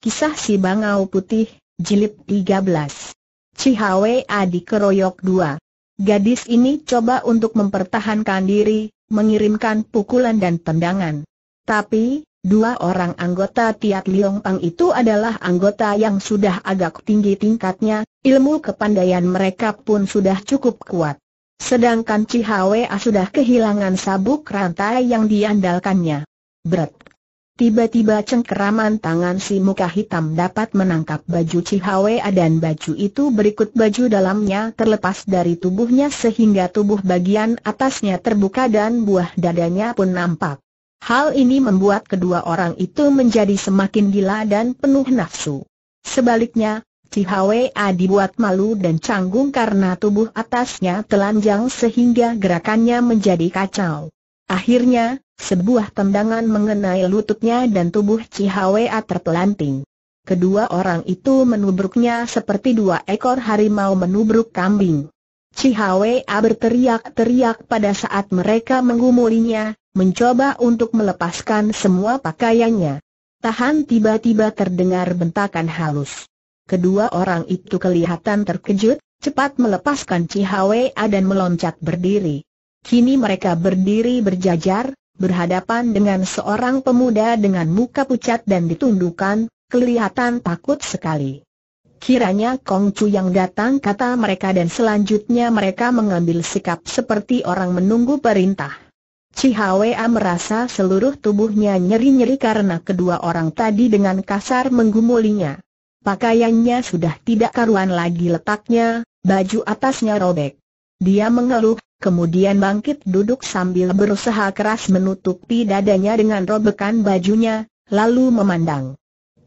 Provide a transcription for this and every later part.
Kisah si Bangau Putih, Jilid 13. Cihawe Adi Keroyok 2. Gadis ini coba untuk mempertahankan diri, mengirimkan pukulan dan tendangan. Tapi, dua orang anggota Tiat Liong Pang itu adalah anggota yang sudah agak tinggi tingkatnya, ilmu kepandaian mereka pun sudah cukup kuat. Sedangkan Cihawe sudah kehilangan sabuk rantai yang diandalkannya. Berat Tiba-tiba cengkeraman tangan si muka hitam dapat menangkap baju Cihawe dan baju itu berikut baju dalamnya terlepas dari tubuhnya sehingga tubuh bagian atasnya terbuka dan buah dadanya pun nampak. Hal ini membuat kedua orang itu menjadi semakin gila dan penuh nafsu. Sebaliknya, Cihawe dibuat malu dan canggung karena tubuh atasnya telanjang sehingga gerakannya menjadi kacau. Akhirnya, sebuah tendangan mengenai lututnya dan tubuh Cihwa terpelanting. Kedua orang itu menubruknya seperti dua ekor harimau menubruk kambing. Cihwa berteriak-teriak pada saat mereka menggumulinya, mencoba untuk melepaskan semua pakaiannya. Tahan tiba-tiba terdengar bentakan halus. Kedua orang itu kelihatan terkejut, cepat melepaskan Cihwa dan meloncat berdiri. Kini mereka berdiri berjajar, berhadapan dengan seorang pemuda dengan muka pucat dan ditundukkan, kelihatan takut sekali. Kiranya Kong Chu yang datang kata mereka dan selanjutnya mereka mengambil sikap seperti orang menunggu perintah. A merasa seluruh tubuhnya nyeri-nyeri karena kedua orang tadi dengan kasar menggumulinya. Pakaiannya sudah tidak karuan lagi letaknya, baju atasnya robek. Dia mengeluh, kemudian bangkit duduk sambil berusaha keras menutupi dadanya dengan robekan bajunya, lalu memandang.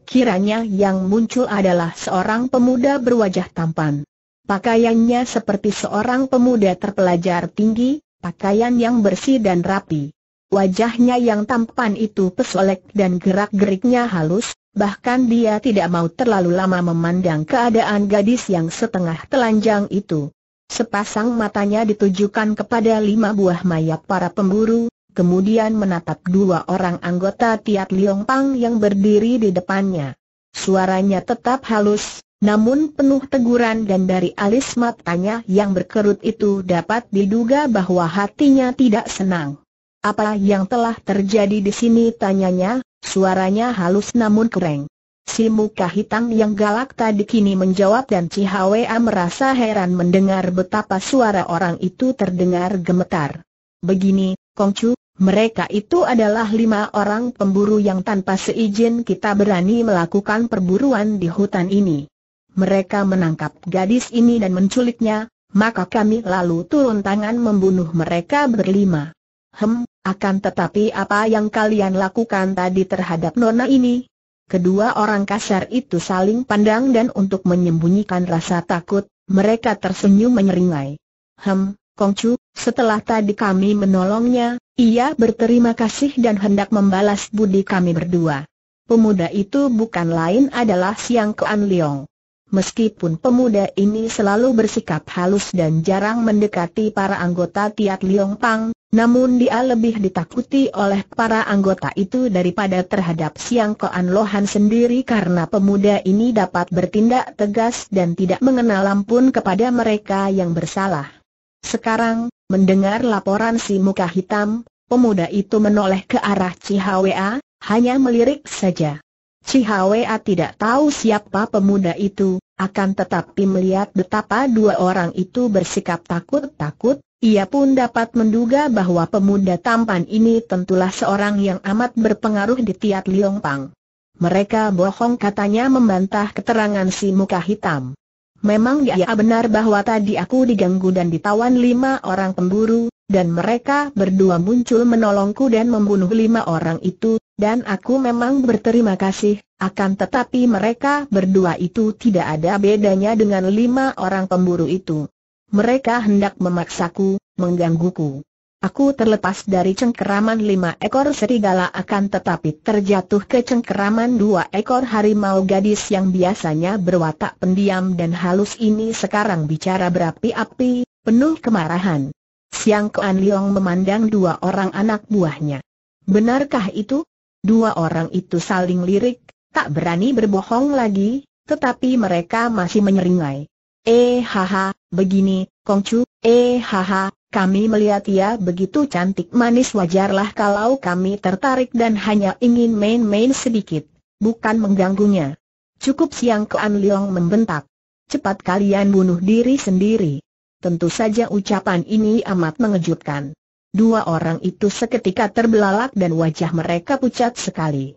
Kiranya yang muncul adalah seorang pemuda berwajah tampan. Pakaiannya seperti seorang pemuda terpelajar tinggi, pakaian yang bersih dan rapi. Wajahnya yang tampan itu pesolek dan gerak-geriknya halus, bahkan dia tidak mau terlalu lama memandang keadaan gadis yang setengah telanjang itu. Sepasang matanya ditujukan kepada lima buah mayat para pemburu, kemudian menatap dua orang anggota Tiat Liong Pang yang berdiri di depannya. Suaranya tetap halus, namun penuh teguran dan dari alis matanya yang berkerut itu dapat diduga bahwa hatinya tidak senang. Apa yang telah terjadi di sini tanyanya, suaranya halus namun kering. Si muka hitam yang galak tadi kini menjawab dan Cihawea merasa heran mendengar betapa suara orang itu terdengar gemetar. Begini, Kongcu, mereka itu adalah lima orang pemburu yang tanpa seizin kita berani melakukan perburuan di hutan ini. Mereka menangkap gadis ini dan menculiknya, maka kami lalu turun tangan membunuh mereka berlima. Hem, akan tetapi apa yang kalian lakukan tadi terhadap nona ini? Kedua orang kasar itu saling pandang dan untuk menyembunyikan rasa takut, mereka tersenyum menyeringai. Hem, Kongcu, setelah tadi kami menolongnya, ia berterima kasih dan hendak membalas budi kami berdua. Pemuda itu bukan lain adalah Siang Kuan Leong. Meskipun pemuda ini selalu bersikap halus dan jarang mendekati para anggota Tiat Liong Pang, namun dia lebih ditakuti oleh para anggota itu daripada terhadap Siang Koan Lohan sendiri karena pemuda ini dapat bertindak tegas dan tidak mengenal ampun kepada mereka yang bersalah. Sekarang, mendengar laporan si muka hitam, pemuda itu menoleh ke arah Cihwa, hanya melirik saja. Cihwa tidak tahu siapa pemuda itu, akan tetapi melihat betapa dua orang itu bersikap takut-takut, ia pun dapat menduga bahwa pemuda tampan ini tentulah seorang yang amat berpengaruh di Tiat Liong Pang. Mereka bohong katanya membantah keterangan si muka hitam. Memang ya, ya benar bahwa tadi aku diganggu dan ditawan lima orang pemburu, dan mereka berdua muncul menolongku dan membunuh lima orang itu, dan aku memang berterima kasih, akan tetapi mereka berdua itu tidak ada bedanya dengan lima orang pemburu itu. Mereka hendak memaksaku, menggangguku. Aku terlepas dari cengkeraman lima ekor serigala akan tetapi terjatuh ke cengkeraman dua ekor harimau gadis yang biasanya berwatak pendiam dan halus ini sekarang bicara berapi-api, penuh kemarahan. Siang Kuan Leong memandang dua orang anak buahnya. Benarkah itu? Dua orang itu saling lirik, tak berani berbohong lagi, tetapi mereka masih menyeringai. Eh haha, begini, Kongcu, eh haha, kami melihat ia begitu cantik manis wajarlah kalau kami tertarik dan hanya ingin main-main sedikit, bukan mengganggunya. Cukup siang Kuan Leong membentak. Cepat kalian bunuh diri sendiri. Tentu saja ucapan ini amat mengejutkan. Dua orang itu seketika terbelalak dan wajah mereka pucat sekali.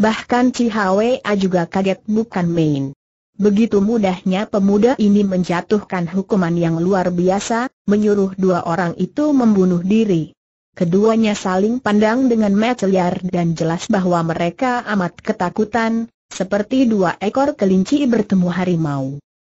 Bahkan Cihwe juga kaget bukan main. Begitu mudahnya pemuda ini menjatuhkan hukuman yang luar biasa, menyuruh dua orang itu membunuh diri. Keduanya saling pandang dengan mata liar dan jelas bahwa mereka amat ketakutan, seperti dua ekor kelinci bertemu harimau.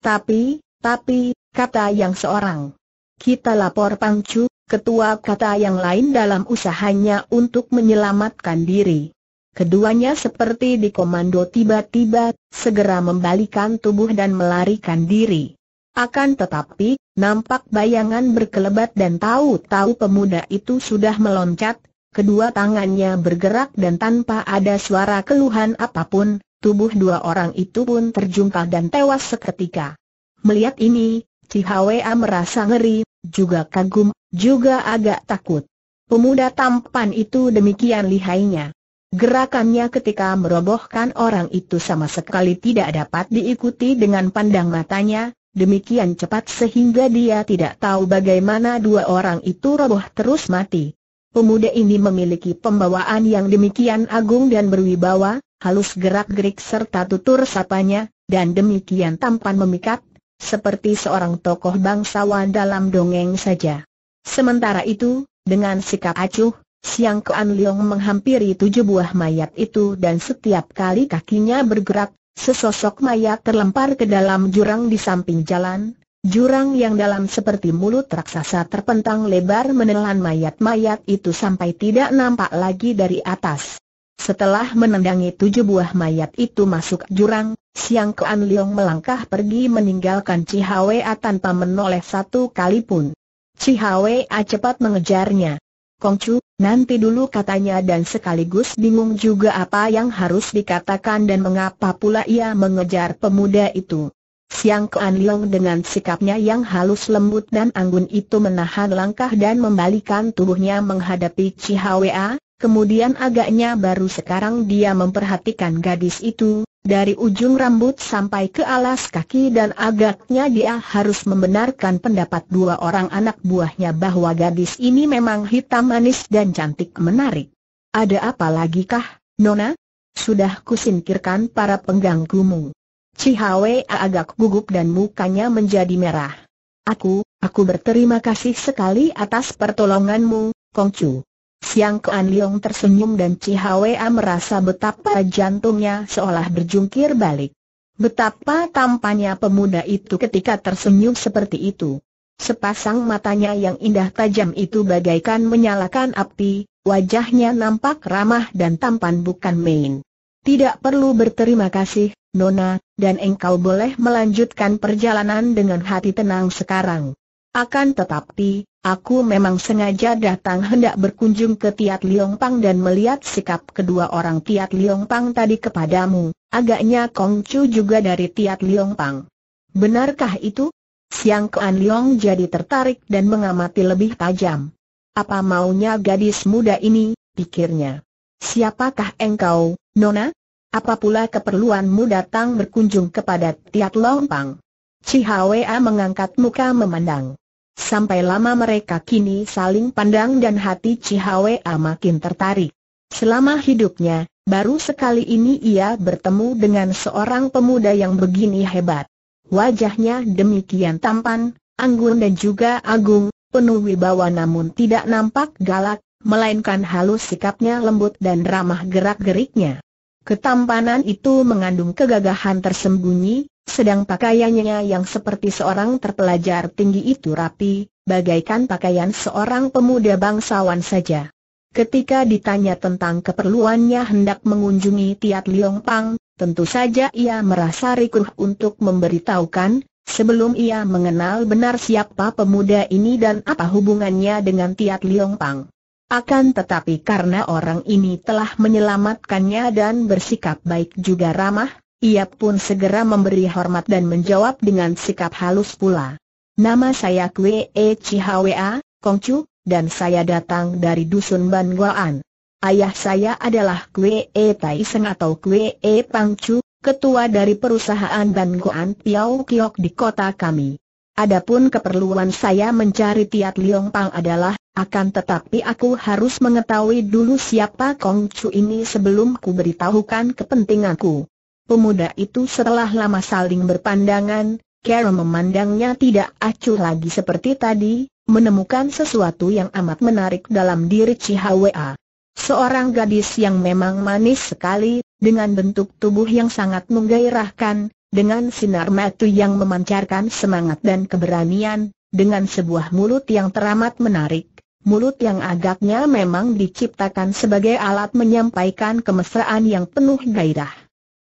Tapi, tapi, kata yang seorang. Kita lapor Pangcu, ketua kata yang lain dalam usahanya untuk menyelamatkan diri. Keduanya seperti di komando tiba-tiba, segera membalikan tubuh dan melarikan diri. Akan tetapi, nampak bayangan berkelebat dan tahu-tahu pemuda itu sudah meloncat, kedua tangannya bergerak dan tanpa ada suara keluhan apapun, tubuh dua orang itu pun terjungkal dan tewas seketika. Melihat ini, Cihwa merasa ngeri, juga kagum, juga agak takut. Pemuda tampan itu demikian lihainya. Gerakannya ketika merobohkan orang itu sama sekali tidak dapat diikuti dengan pandang matanya, demikian cepat sehingga dia tidak tahu bagaimana dua orang itu roboh terus mati. Pemuda ini memiliki pembawaan yang demikian agung dan berwibawa, halus gerak-gerik serta tutur sapanya, dan demikian tampan memikat, seperti seorang tokoh bangsawan dalam dongeng saja. Sementara itu, dengan sikap acuh, Siang An Leong menghampiri tujuh buah mayat itu dan setiap kali kakinya bergerak, sesosok mayat terlempar ke dalam jurang di samping jalan, Jurang yang dalam seperti mulut raksasa terpentang lebar menelan mayat-mayat itu sampai tidak nampak lagi dari atas. Setelah menendangi tujuh buah mayat itu masuk jurang, Siang Kuan Liang melangkah pergi meninggalkan Cihawea tanpa menoleh satu kali pun. Cihawea cepat mengejarnya. Kongcu, nanti dulu katanya dan sekaligus bingung juga apa yang harus dikatakan dan mengapa pula ia mengejar pemuda itu. Siang Kuan Leong dengan sikapnya yang halus lembut dan anggun itu menahan langkah dan membalikan tubuhnya menghadapi Chihwa, kemudian agaknya baru sekarang dia memperhatikan gadis itu, dari ujung rambut sampai ke alas kaki dan agaknya dia harus membenarkan pendapat dua orang anak buahnya bahwa gadis ini memang hitam manis dan cantik menarik. Ada apa lagi kah, Nona? Sudah kusingkirkan para pengganggumu. Cihawe agak gugup dan mukanya menjadi merah. Aku, aku berterima kasih sekali atas pertolonganmu, Kongcu. Siang Kuan Leong tersenyum dan Cihwa merasa betapa jantungnya seolah berjungkir balik. Betapa tampannya pemuda itu ketika tersenyum seperti itu. Sepasang matanya yang indah tajam itu bagaikan menyalakan api, wajahnya nampak ramah dan tampan bukan main. Tidak perlu berterima kasih, Nona, dan engkau boleh melanjutkan perjalanan dengan hati tenang sekarang. Akan tetapi, Aku memang sengaja datang hendak berkunjung ke Tiat Liong Pang dan melihat sikap kedua orang Tiat Liong Pang tadi kepadamu, agaknya Kong Chu juga dari Tiat Liong Pang. Benarkah itu? Siang Kean Liong jadi tertarik dan mengamati lebih tajam. Apa maunya gadis muda ini, pikirnya. Siapakah engkau, Nona? Apa pula keperluanmu datang berkunjung kepada Tiat Liong Pang? Cihawea mengangkat muka memandang. Sampai lama mereka kini saling pandang dan hati Chihwa makin tertarik. Selama hidupnya, baru sekali ini ia bertemu dengan seorang pemuda yang begini hebat. Wajahnya demikian tampan, anggun dan juga agung, penuh wibawa namun tidak nampak galak, melainkan halus sikapnya lembut dan ramah gerak-geriknya. Ketampanan itu mengandung kegagahan tersembunyi, sedang pakaiannya yang seperti seorang terpelajar tinggi itu rapi, bagaikan pakaian seorang pemuda bangsawan saja. Ketika ditanya tentang keperluannya hendak mengunjungi Tiat Liong Pang, tentu saja ia merasa rikuh untuk memberitahukan, sebelum ia mengenal benar siapa pemuda ini dan apa hubungannya dengan Tiat Liong Pang. Akan tetapi karena orang ini telah menyelamatkannya dan bersikap baik juga ramah, ia pun segera memberi hormat dan menjawab dengan sikap halus pula. Nama saya Kwe E Chihwa, Kongcu, dan saya datang dari Dusun Ban Ayah saya adalah Kwe E Tai Seng atau Kwe E Pangcu, ketua dari perusahaan Ban Goan Piao Kiok di kota kami. Adapun keperluan saya mencari Tiat Liong Pang adalah, akan tetapi aku harus mengetahui dulu siapa Kong ini sebelum ku beritahukan kepentinganku. Pemuda itu setelah lama saling berpandangan, Carol memandangnya tidak acuh lagi seperti tadi, menemukan sesuatu yang amat menarik dalam diri Chihwa. Seorang gadis yang memang manis sekali, dengan bentuk tubuh yang sangat menggairahkan, dengan sinar mata yang memancarkan semangat dan keberanian, dengan sebuah mulut yang teramat menarik, mulut yang agaknya memang diciptakan sebagai alat menyampaikan kemesraan yang penuh gairah.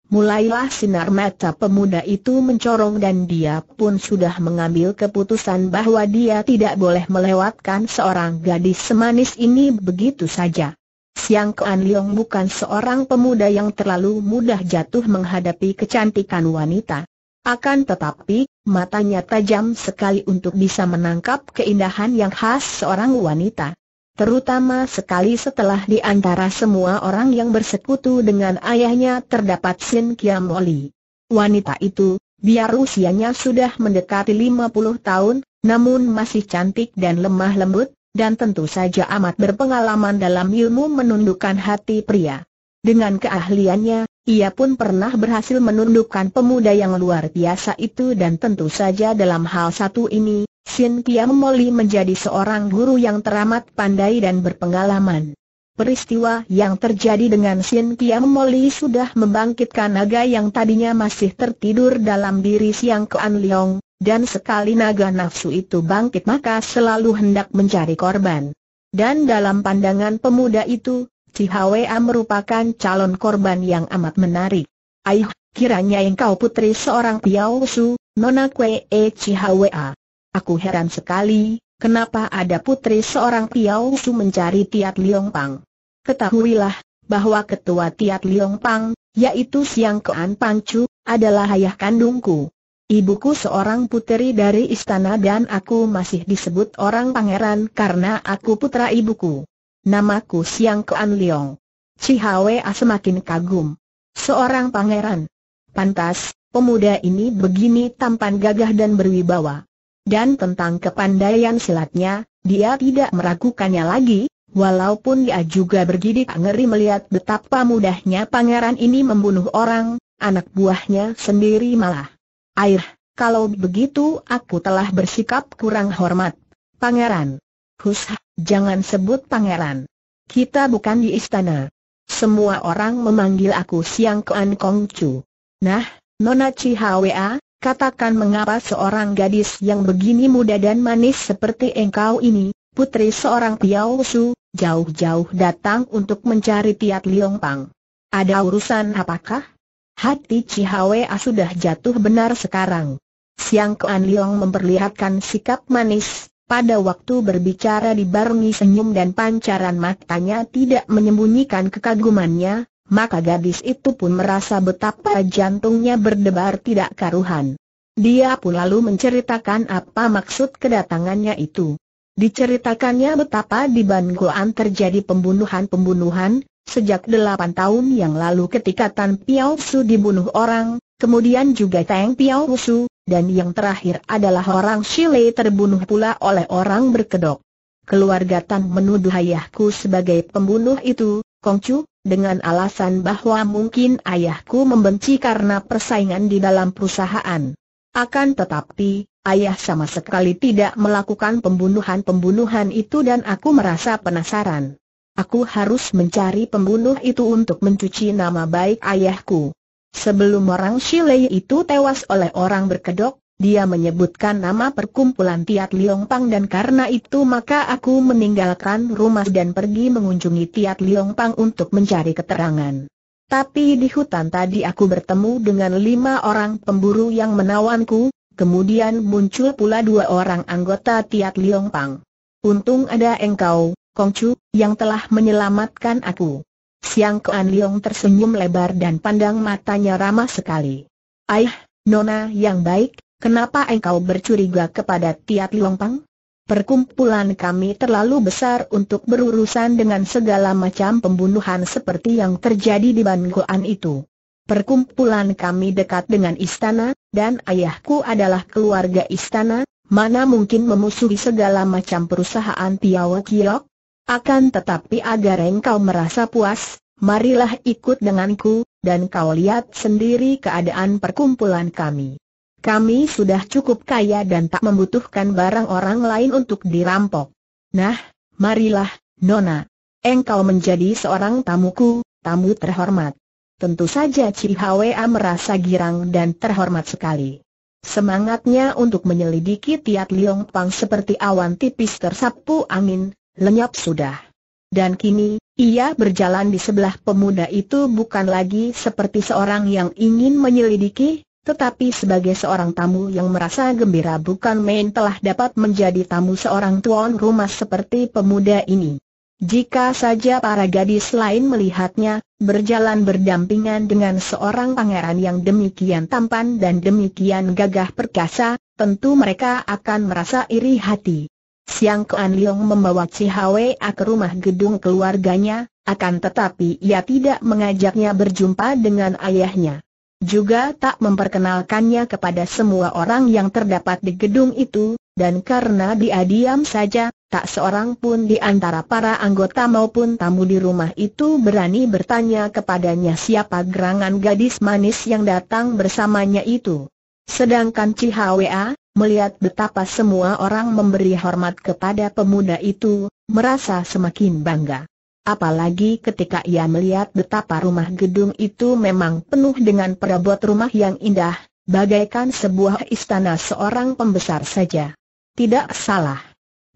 Mulailah sinar mata pemuda itu mencorong dan dia pun sudah mengambil keputusan bahwa dia tidak boleh melewatkan seorang gadis semanis ini begitu saja. Siang Kuan Leong bukan seorang pemuda yang terlalu mudah jatuh menghadapi kecantikan wanita. Akan tetapi, matanya tajam sekali untuk bisa menangkap keindahan yang khas seorang wanita. Terutama sekali setelah di antara semua orang yang bersekutu dengan ayahnya terdapat Sin Kiam Oli. Wanita itu, biar usianya sudah mendekati 50 tahun, namun masih cantik dan lemah lembut, dan tentu saja amat berpengalaman dalam ilmu menundukkan hati pria. Dengan keahliannya, ia pun pernah berhasil menundukkan pemuda yang luar biasa itu dan tentu saja dalam hal satu ini, Sin Kiam Moli menjadi seorang guru yang teramat pandai dan berpengalaman. Peristiwa yang terjadi dengan Sin Kiam Moli sudah membangkitkan naga yang tadinya masih tertidur dalam diri Siang Kuan Leong, dan sekali naga nafsu itu bangkit maka selalu hendak mencari korban. Dan dalam pandangan pemuda itu, Cihwa merupakan calon korban yang amat menarik. Aih, kiranya engkau putri seorang Piao Su, Nona Kwee Cihwa. Aku heran sekali, kenapa ada putri seorang piau Su mencari Tiat Liong Pang. Ketahuilah, bahwa ketua Tiat Liong Pang, yaitu Siang Kean Pangcu, adalah ayah kandungku. Ibuku seorang putri dari istana dan aku masih disebut orang pangeran karena aku putra ibuku. Namaku Siang Kean Liong. Cihawe semakin kagum. Seorang pangeran. Pantas, pemuda ini begini tampan gagah dan berwibawa. Dan tentang kepandaian silatnya, dia tidak meragukannya lagi, walaupun dia juga bergidik ngeri melihat betapa mudahnya pangeran ini membunuh orang, anak buahnya sendiri malah. Air, kalau begitu aku telah bersikap kurang hormat. Pangeran. Hus, jangan sebut pangeran. Kita bukan di istana. Semua orang memanggil aku Siang Kuan Kong Chu. Nah, Nona Hwa, katakan mengapa seorang gadis yang begini muda dan manis seperti engkau ini, putri seorang Piao Su, jauh-jauh datang untuk mencari Tiat Liong Pang. Ada urusan apakah? Hati Cihawea sudah jatuh benar sekarang. Siang Kean Liong memperlihatkan sikap manis, pada waktu berbicara dibarengi senyum dan pancaran matanya tidak menyembunyikan kekagumannya, maka gadis itu pun merasa betapa jantungnya berdebar tidak karuhan. Dia pun lalu menceritakan apa maksud kedatangannya itu. Diceritakannya betapa di Bangoan terjadi pembunuhan-pembunuhan, sejak delapan tahun yang lalu ketika Tan Piao Su dibunuh orang, kemudian juga Tang Piao Su, dan yang terakhir adalah orang Shile terbunuh pula oleh orang berkedok. Keluarga Tan menuduh ayahku sebagai pembunuh itu, Kong Chu dengan alasan bahwa mungkin ayahku membenci karena persaingan di dalam perusahaan. Akan tetapi, ayah sama sekali tidak melakukan pembunuhan-pembunuhan itu dan aku merasa penasaran. Aku harus mencari pembunuh itu untuk mencuci nama baik ayahku. Sebelum orang Shilei itu tewas oleh orang berkedok, dia menyebutkan nama perkumpulan Tiat Liong Pang dan karena itu maka aku meninggalkan rumah dan pergi mengunjungi Tiat Liong Pang untuk mencari keterangan. Tapi di hutan tadi aku bertemu dengan lima orang pemburu yang menawanku, kemudian muncul pula dua orang anggota Tiat Liong Pang. Untung ada engkau, Kong Chu, yang telah menyelamatkan aku. Siang Kuan Liong tersenyum lebar dan pandang matanya ramah sekali. Aih, Nona yang baik, kenapa engkau bercuriga kepada Tiat Longpang? Perkumpulan kami terlalu besar untuk berurusan dengan segala macam pembunuhan seperti yang terjadi di Bangoan itu. Perkumpulan kami dekat dengan istana, dan ayahku adalah keluarga istana, mana mungkin memusuhi segala macam perusahaan Tiawa Kiok? Akan tetapi agar engkau merasa puas, marilah ikut denganku, dan kau lihat sendiri keadaan perkumpulan kami. Kami sudah cukup kaya dan tak membutuhkan barang orang lain untuk dirampok. Nah, marilah, Nona. Engkau menjadi seorang tamuku, tamu terhormat. Tentu saja Cihwa merasa girang dan terhormat sekali. Semangatnya untuk menyelidiki Tiat Liong Pang seperti awan tipis tersapu angin, lenyap sudah. Dan kini, ia berjalan di sebelah pemuda itu bukan lagi seperti seorang yang ingin menyelidiki, tetapi sebagai seorang tamu yang merasa gembira bukan main telah dapat menjadi tamu seorang tuan rumah seperti pemuda ini. Jika saja para gadis lain melihatnya, berjalan berdampingan dengan seorang pangeran yang demikian tampan dan demikian gagah perkasa, tentu mereka akan merasa iri hati. Siang Kuan Leong membawa Cihawe ke rumah gedung keluarganya, akan tetapi ia tidak mengajaknya berjumpa dengan ayahnya juga tak memperkenalkannya kepada semua orang yang terdapat di gedung itu, dan karena dia diam saja, tak seorang pun di antara para anggota maupun tamu di rumah itu berani bertanya kepadanya siapa gerangan gadis manis yang datang bersamanya itu. Sedangkan Cihwa, melihat betapa semua orang memberi hormat kepada pemuda itu, merasa semakin bangga. Apalagi ketika ia melihat betapa rumah gedung itu memang penuh dengan perabot rumah yang indah, bagaikan sebuah istana seorang pembesar saja. Tidak salah.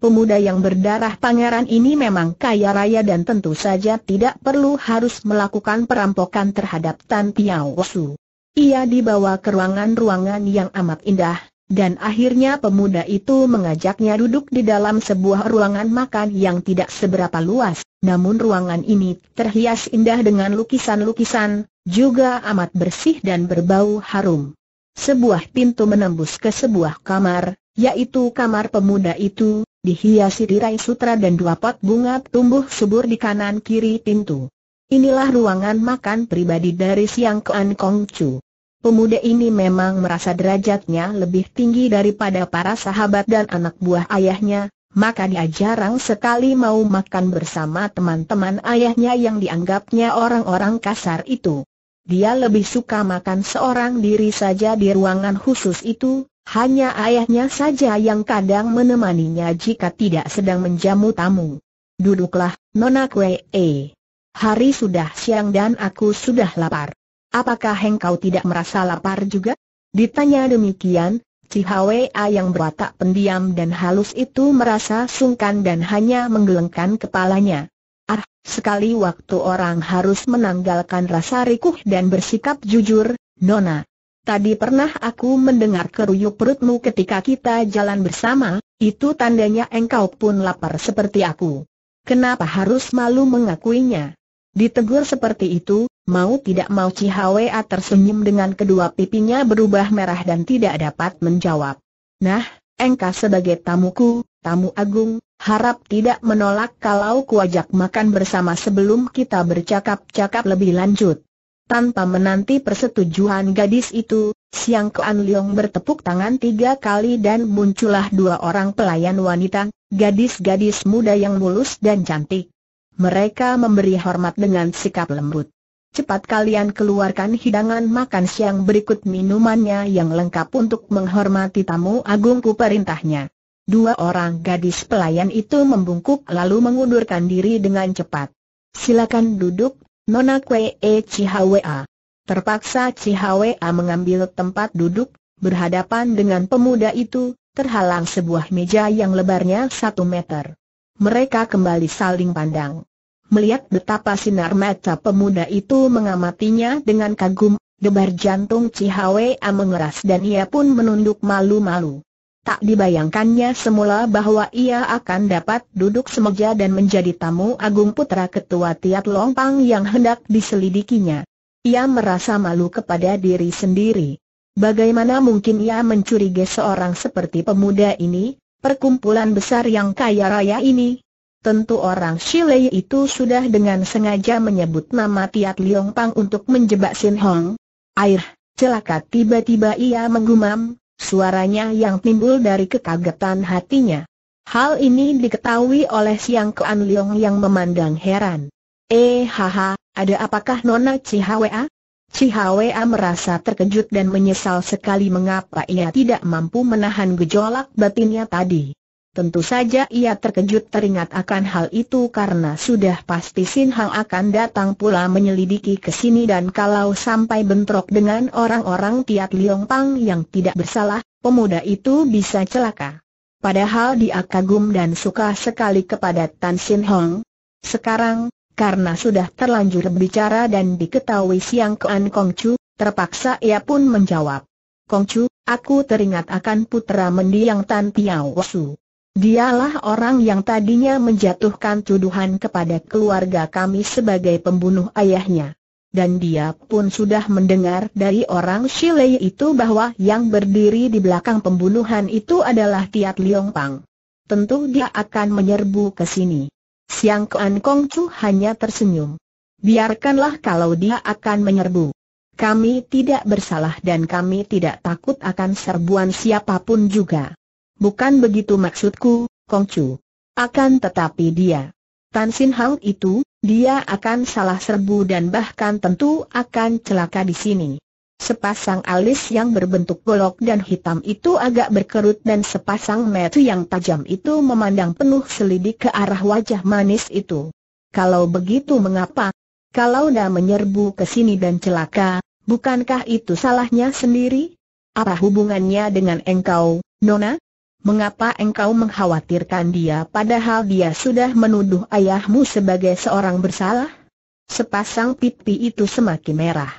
Pemuda yang berdarah pangeran ini memang kaya raya dan tentu saja tidak perlu harus melakukan perampokan terhadap Tan Piao Su. Ia dibawa ke ruangan-ruangan yang amat indah, dan akhirnya pemuda itu mengajaknya duduk di dalam sebuah ruangan makan yang tidak seberapa luas, namun ruangan ini terhias indah dengan lukisan-lukisan, juga amat bersih dan berbau harum. Sebuah pintu menembus ke sebuah kamar, yaitu kamar pemuda itu, dihiasi tirai sutra dan dua pot bunga tumbuh subur di kanan kiri pintu. Inilah ruangan makan pribadi dari Siang Kean Kong Chu. Pemuda ini memang merasa derajatnya lebih tinggi daripada para sahabat dan anak buah ayahnya, maka dia jarang sekali mau makan bersama teman-teman ayahnya yang dianggapnya orang-orang kasar itu. Dia lebih suka makan seorang diri saja di ruangan khusus itu, hanya ayahnya saja yang kadang menemaninya jika tidak sedang menjamu tamu. Duduklah, Nona Kwee. Hari sudah siang dan aku sudah lapar. Apakah engkau tidak merasa lapar juga? Ditanya demikian, Cihwea yang berwatak pendiam dan halus itu merasa sungkan dan hanya menggelengkan kepalanya. Ah, sekali waktu orang harus menanggalkan rasa rikuh dan bersikap jujur, Nona. Tadi pernah aku mendengar keruyuk perutmu ketika kita jalan bersama, itu tandanya engkau pun lapar seperti aku. Kenapa harus malu mengakuinya? Ditegur seperti itu, Mau tidak mau Cihwa tersenyum dengan kedua pipinya berubah merah dan tidak dapat menjawab. Nah, engkau sebagai tamuku, tamu agung, harap tidak menolak kalau kuajak makan bersama sebelum kita bercakap-cakap lebih lanjut. Tanpa menanti persetujuan gadis itu, Siang Kuan Leong bertepuk tangan tiga kali dan muncullah dua orang pelayan wanita, gadis-gadis muda yang mulus dan cantik. Mereka memberi hormat dengan sikap lembut. Cepat kalian keluarkan hidangan makan siang berikut minumannya yang lengkap untuk menghormati tamu agungku perintahnya. Dua orang gadis pelayan itu membungkuk lalu mengundurkan diri dengan cepat. Silakan duduk, Nona e Chihawa. Terpaksa Chihawa mengambil tempat duduk, berhadapan dengan pemuda itu, terhalang sebuah meja yang lebarnya satu meter. Mereka kembali saling pandang melihat betapa sinar mata pemuda itu mengamatinya dengan kagum, debar jantung Cihawe mengeras dan ia pun menunduk malu-malu. Tak dibayangkannya semula bahwa ia akan dapat duduk semeja dan menjadi tamu agung putra ketua Tiat Longpang yang hendak diselidikinya. Ia merasa malu kepada diri sendiri. Bagaimana mungkin ia mencurigai seorang seperti pemuda ini, perkumpulan besar yang kaya raya ini, Tentu orang Shilei itu sudah dengan sengaja menyebut nama Tiat Liong Pang untuk menjebak Sin Hong. Air, celaka tiba-tiba ia menggumam, suaranya yang timbul dari kekagetan hatinya. Hal ini diketahui oleh Siang Kuan Liong yang memandang heran. Eh haha, ada apakah Nona Cihwa? Cihwa merasa terkejut dan menyesal sekali mengapa ia tidak mampu menahan gejolak batinnya tadi. Tentu saja ia terkejut teringat akan hal itu karena sudah pasti Sin Hang akan datang pula menyelidiki ke sini dan kalau sampai bentrok dengan orang-orang Tiat Liong Pang yang tidak bersalah, pemuda itu bisa celaka. Padahal dia kagum dan suka sekali kepada Tan Sin Hong. Sekarang, karena sudah terlanjur berbicara dan diketahui Siang Kuan Kong Chu, terpaksa ia pun menjawab. Kong Chu, aku teringat akan putra mendiang Tan Tiao Su. Dialah orang yang tadinya menjatuhkan tuduhan kepada keluarga kami sebagai pembunuh ayahnya. Dan dia pun sudah mendengar dari orang Shilei itu bahwa yang berdiri di belakang pembunuhan itu adalah Tiat Liong Pang. Tentu dia akan menyerbu ke sini. Siang Kuan Kong Chu hanya tersenyum. Biarkanlah kalau dia akan menyerbu. Kami tidak bersalah dan kami tidak takut akan serbuan siapapun juga. Bukan begitu maksudku, Kongcu. Akan tetapi dia. Tan Sin Hao itu, dia akan salah serbu dan bahkan tentu akan celaka di sini. Sepasang alis yang berbentuk golok dan hitam itu agak berkerut dan sepasang mata yang tajam itu memandang penuh selidik ke arah wajah manis itu. Kalau begitu mengapa? Kalau dah menyerbu ke sini dan celaka, bukankah itu salahnya sendiri? Apa hubungannya dengan engkau, Nona? Mengapa engkau mengkhawatirkan dia padahal dia sudah menuduh ayahmu sebagai seorang bersalah? Sepasang pipi itu semakin merah.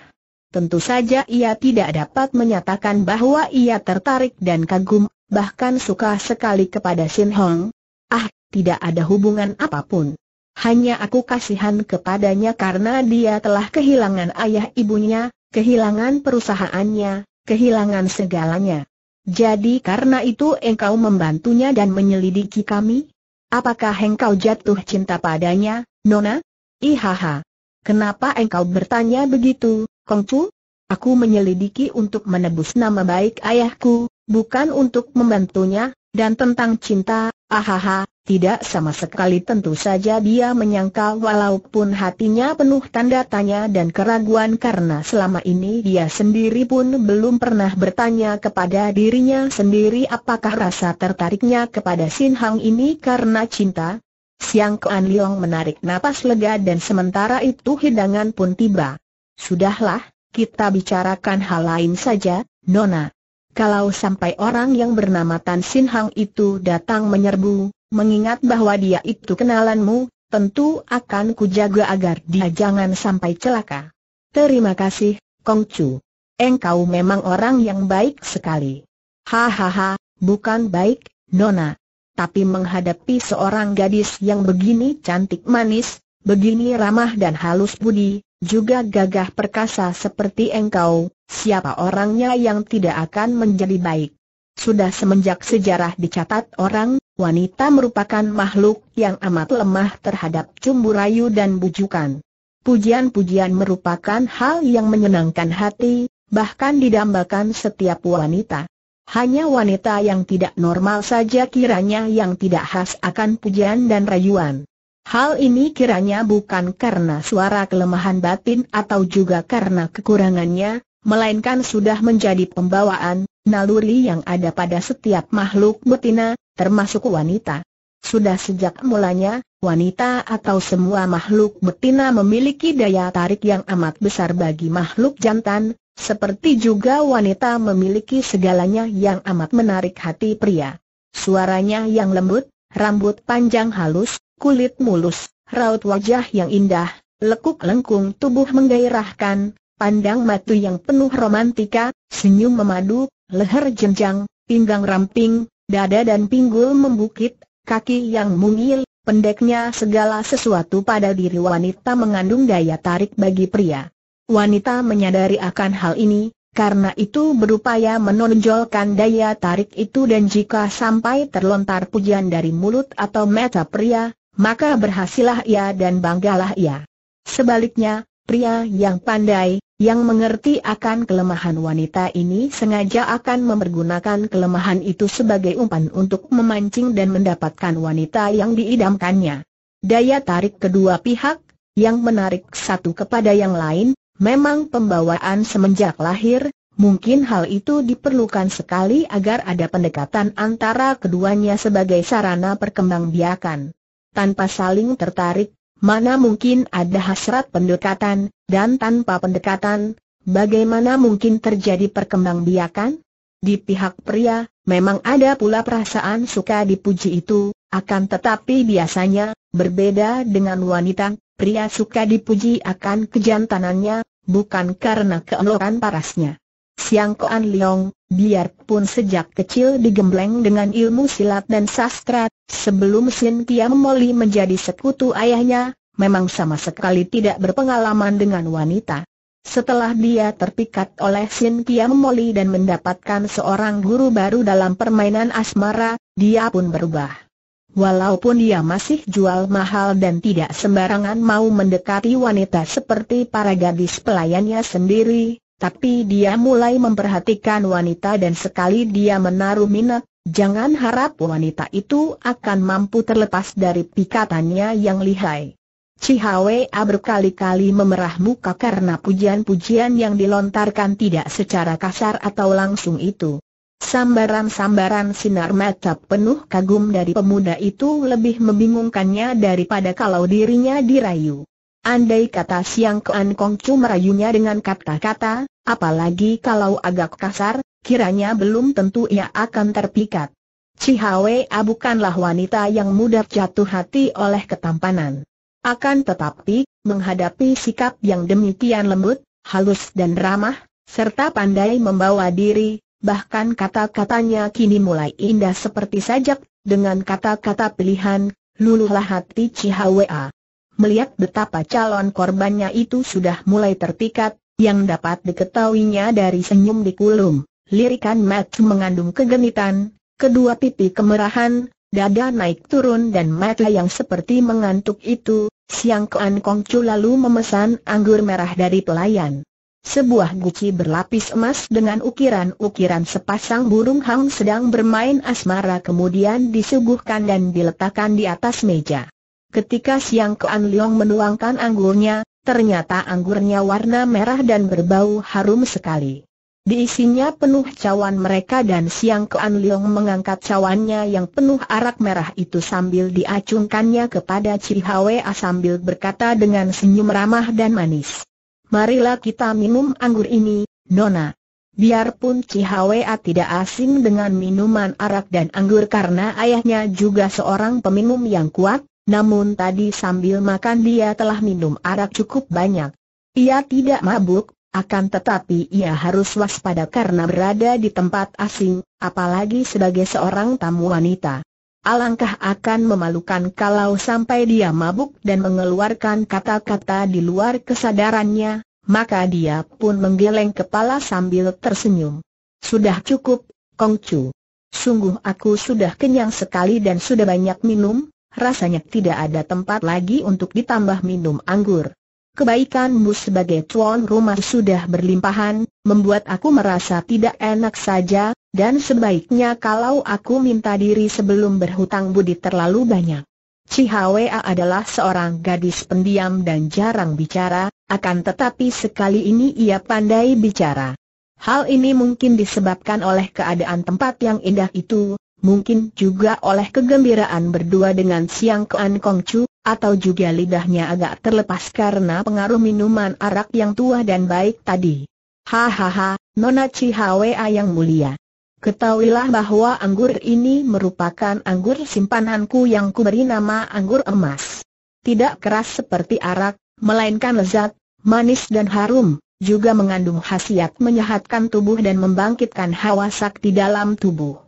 Tentu saja ia tidak dapat menyatakan bahwa ia tertarik dan kagum, bahkan suka sekali kepada Sin Hong. Ah, tidak ada hubungan apapun. Hanya aku kasihan kepadanya karena dia telah kehilangan ayah ibunya, kehilangan perusahaannya, kehilangan segalanya. Jadi karena itu engkau membantunya dan menyelidiki kami? Apakah engkau jatuh cinta padanya, Nona? Ihaha. Kenapa engkau bertanya begitu, Kongcu? Aku menyelidiki untuk menebus nama baik ayahku, bukan untuk membantunya, dan tentang cinta, ahaha, tidak sama sekali tentu saja dia menyangkal walaupun hatinya penuh tanda tanya dan keraguan karena selama ini dia sendiri pun belum pernah bertanya kepada dirinya sendiri apakah rasa tertariknya kepada Sin Hang ini karena cinta. Siang Kuan Leong menarik napas lega dan sementara itu hidangan pun tiba. Sudahlah, kita bicarakan hal lain saja, Nona. Kalau sampai orang yang bernama Tan Sin Hang itu datang menyerbu, mengingat bahwa dia itu kenalanmu, tentu akan kujaga agar dia jangan sampai celaka. Terima kasih, Kong Chu. Engkau memang orang yang baik sekali. Hahaha, bukan baik, Nona. Tapi menghadapi seorang gadis yang begini cantik manis, begini ramah dan halus budi, juga gagah perkasa seperti engkau, siapa orangnya yang tidak akan menjadi baik? Sudah semenjak sejarah dicatat orang, wanita merupakan makhluk yang amat lemah terhadap cumbu rayu dan bujukan. Pujian-pujian merupakan hal yang menyenangkan hati, bahkan didambakan setiap wanita. Hanya wanita yang tidak normal saja kiranya yang tidak khas akan pujian dan rayuan. Hal ini kiranya bukan karena suara kelemahan batin atau juga karena kekurangannya, melainkan sudah menjadi pembawaan, naluri yang ada pada setiap makhluk betina, termasuk wanita. Sudah sejak mulanya, wanita atau semua makhluk betina memiliki daya tarik yang amat besar bagi makhluk jantan, seperti juga wanita memiliki segalanya yang amat menarik hati pria. Suaranya yang lembut, rambut panjang halus, kulit mulus, raut wajah yang indah, lekuk lengkung tubuh menggairahkan, pandang matu yang penuh romantika, senyum memadu, leher jenjang, pinggang ramping, dada dan pinggul membukit, kaki yang mungil, pendeknya segala sesuatu pada diri wanita mengandung daya tarik bagi pria. Wanita menyadari akan hal ini, karena itu berupaya menonjolkan daya tarik itu dan jika sampai terlontar pujian dari mulut atau mata pria, maka berhasilah ia dan banggalah ia. Sebaliknya, pria yang pandai, yang mengerti akan kelemahan wanita ini sengaja akan mempergunakan kelemahan itu sebagai umpan untuk memancing dan mendapatkan wanita yang diidamkannya. Daya tarik kedua pihak, yang menarik satu kepada yang lain, memang pembawaan semenjak lahir, Mungkin hal itu diperlukan sekali agar ada pendekatan antara keduanya sebagai sarana perkembangbiakan. Tanpa saling tertarik, Mana mungkin ada hasrat pendekatan, dan tanpa pendekatan, bagaimana mungkin terjadi perkembangbiakan? Di pihak pria, memang ada pula perasaan suka dipuji itu, akan tetapi biasanya, berbeda dengan wanita, pria suka dipuji akan kejantanannya, bukan karena keelokan parasnya. Siang Koan Leong, biarpun sejak kecil digembleng dengan ilmu silat dan sastra, sebelum Sin Tia Moli menjadi sekutu ayahnya, memang sama sekali tidak berpengalaman dengan wanita. Setelah dia terpikat oleh Sin Tia Moli dan mendapatkan seorang guru baru dalam permainan asmara, dia pun berubah. Walaupun dia masih jual mahal dan tidak sembarangan mau mendekati wanita seperti para gadis pelayannya sendiri, tapi dia mulai memperhatikan wanita dan sekali dia menaruh minat, jangan harap wanita itu akan mampu terlepas dari pikatannya yang lihai. Cihawea berkali-kali memerah muka karena pujian-pujian yang dilontarkan tidak secara kasar atau langsung itu. Sambaran-sambaran sinar mata penuh kagum dari pemuda itu lebih membingungkannya daripada kalau dirinya dirayu. Andai kata Siang Kean Kongcu merayunya dengan kata-kata, apalagi kalau agak kasar, kiranya belum tentu ia akan terpikat. Cihawe ah, bukanlah wanita yang mudah jatuh hati oleh ketampanan. Akan tetapi, menghadapi sikap yang demikian lembut, halus dan ramah, serta pandai membawa diri, bahkan kata-katanya kini mulai indah seperti sajak, dengan kata-kata pilihan, luluhlah hati Cihawe. Ah, Melihat betapa calon korbannya itu sudah mulai terpikat, yang dapat diketahuinya dari senyum di kulum, lirikan Mat mengandung kegenitan, kedua pipi kemerahan, dada naik turun dan mata yang seperti mengantuk itu, Siang kean Kongcu lalu memesan anggur merah dari pelayan. Sebuah guci berlapis emas dengan ukiran-ukiran sepasang burung hang sedang bermain asmara kemudian disuguhkan dan diletakkan di atas meja. Ketika Siang Kuan Leong menuangkan anggurnya, ternyata anggurnya warna merah dan berbau harum sekali. Diisinya penuh cawan mereka dan Siang Kuan Leong mengangkat cawannya yang penuh arak merah itu sambil diacungkannya kepada Cihwa sambil berkata dengan senyum ramah dan manis. Marilah kita minum anggur ini, Nona. Biarpun A tidak asing dengan minuman arak dan anggur karena ayahnya juga seorang peminum yang kuat, namun tadi sambil makan dia telah minum arak cukup banyak. Ia tidak mabuk, akan tetapi ia harus waspada karena berada di tempat asing, apalagi sebagai seorang tamu wanita. Alangkah akan memalukan kalau sampai dia mabuk dan mengeluarkan kata-kata di luar kesadarannya, maka dia pun menggeleng kepala sambil tersenyum. Sudah cukup, Kongcu. Sungguh aku sudah kenyang sekali dan sudah banyak minum, rasanya tidak ada tempat lagi untuk ditambah minum anggur. Kebaikanmu sebagai tuan rumah sudah berlimpahan, membuat aku merasa tidak enak saja, dan sebaiknya kalau aku minta diri sebelum berhutang budi terlalu banyak. Cihawea adalah seorang gadis pendiam dan jarang bicara, akan tetapi sekali ini ia pandai bicara. Hal ini mungkin disebabkan oleh keadaan tempat yang indah itu, mungkin juga oleh kegembiraan berdua dengan Siang Kuan Kong Chu, atau juga lidahnya agak terlepas karena pengaruh minuman arak yang tua dan baik tadi. Hahaha, Nona Chihwa yang mulia. Ketahuilah bahwa anggur ini merupakan anggur simpananku yang kuberi nama anggur emas. Tidak keras seperti arak, melainkan lezat, manis dan harum, juga mengandung khasiat menyehatkan tubuh dan membangkitkan hawa sakti dalam tubuh.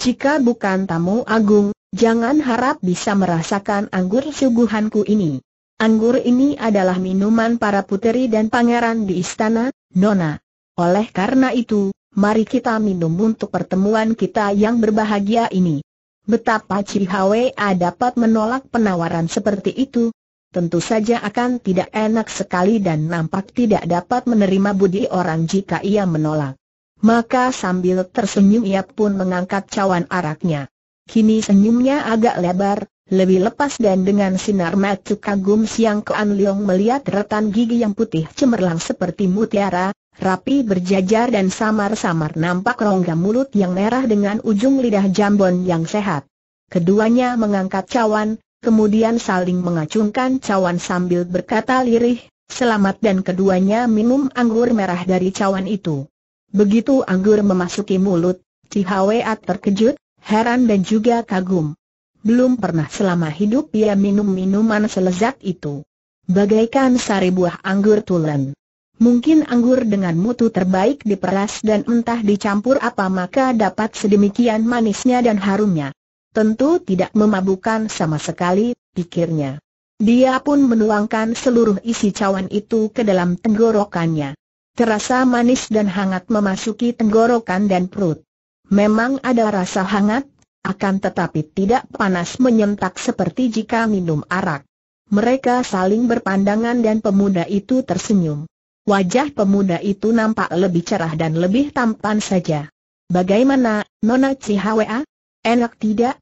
Jika bukan tamu agung, jangan harap bisa merasakan anggur suguhanku ini. Anggur ini adalah minuman para puteri dan pangeran di istana, Nona. Oleh karena itu, mari kita minum untuk pertemuan kita yang berbahagia ini. Betapa Cihwe dapat menolak penawaran seperti itu. Tentu saja akan tidak enak sekali dan nampak tidak dapat menerima budi orang jika ia menolak. Maka sambil tersenyum ia pun mengangkat cawan araknya. Kini senyumnya agak lebar, lebih lepas dan dengan sinar mata kagum siang Kuan Leong melihat retan gigi yang putih cemerlang seperti mutiara, rapi berjajar dan samar-samar nampak rongga mulut yang merah dengan ujung lidah jambon yang sehat. Keduanya mengangkat cawan, kemudian saling mengacungkan cawan sambil berkata lirih, selamat dan keduanya minum anggur merah dari cawan itu. Begitu anggur memasuki mulut, Cihawea terkejut, heran dan juga kagum. Belum pernah selama hidup ia minum minuman selezat itu. Bagaikan sari buah anggur tulen. Mungkin anggur dengan mutu terbaik diperas dan entah dicampur apa maka dapat sedemikian manisnya dan harumnya. Tentu tidak memabukan sama sekali, pikirnya. Dia pun menuangkan seluruh isi cawan itu ke dalam tenggorokannya terasa manis dan hangat memasuki tenggorokan dan perut. Memang ada rasa hangat, akan tetapi tidak panas menyentak seperti jika minum arak. Mereka saling berpandangan dan pemuda itu tersenyum. Wajah pemuda itu nampak lebih cerah dan lebih tampan saja. Bagaimana, Nona Cihwa? Enak tidak?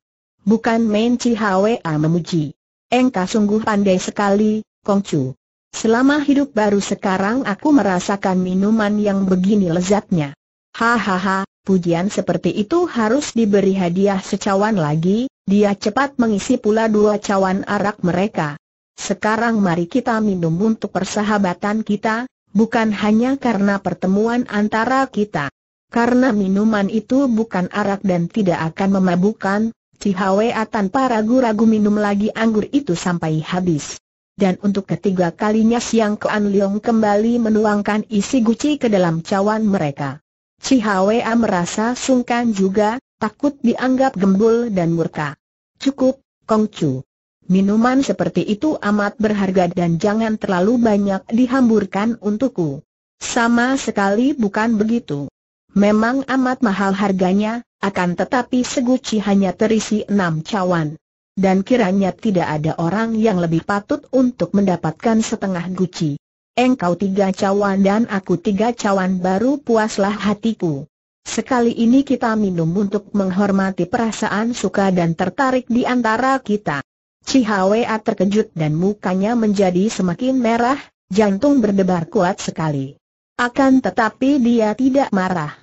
Bukan main Cihwa ah, memuji. Engkau sungguh pandai sekali, Kongcu. Selama hidup baru sekarang aku merasakan minuman yang begini lezatnya. Hahaha, pujian seperti itu harus diberi hadiah secawan lagi, dia cepat mengisi pula dua cawan arak mereka. Sekarang mari kita minum untuk persahabatan kita, bukan hanya karena pertemuan antara kita. Karena minuman itu bukan arak dan tidak akan memabukkan, Cihawea tanpa ragu-ragu minum lagi anggur itu sampai habis dan untuk ketiga kalinya Siang Kuan Leong kembali menuangkan isi guci ke dalam cawan mereka. Cihawea merasa sungkan juga, takut dianggap gembul dan murka. Cukup, Kong Chu. Minuman seperti itu amat berharga dan jangan terlalu banyak dihamburkan untukku. Sama sekali bukan begitu. Memang amat mahal harganya, akan tetapi seguci hanya terisi enam cawan dan kiranya tidak ada orang yang lebih patut untuk mendapatkan setengah guci. Engkau tiga cawan dan aku tiga cawan baru puaslah hatiku. Sekali ini kita minum untuk menghormati perasaan suka dan tertarik di antara kita. Cihawea terkejut dan mukanya menjadi semakin merah, jantung berdebar kuat sekali. Akan tetapi dia tidak marah.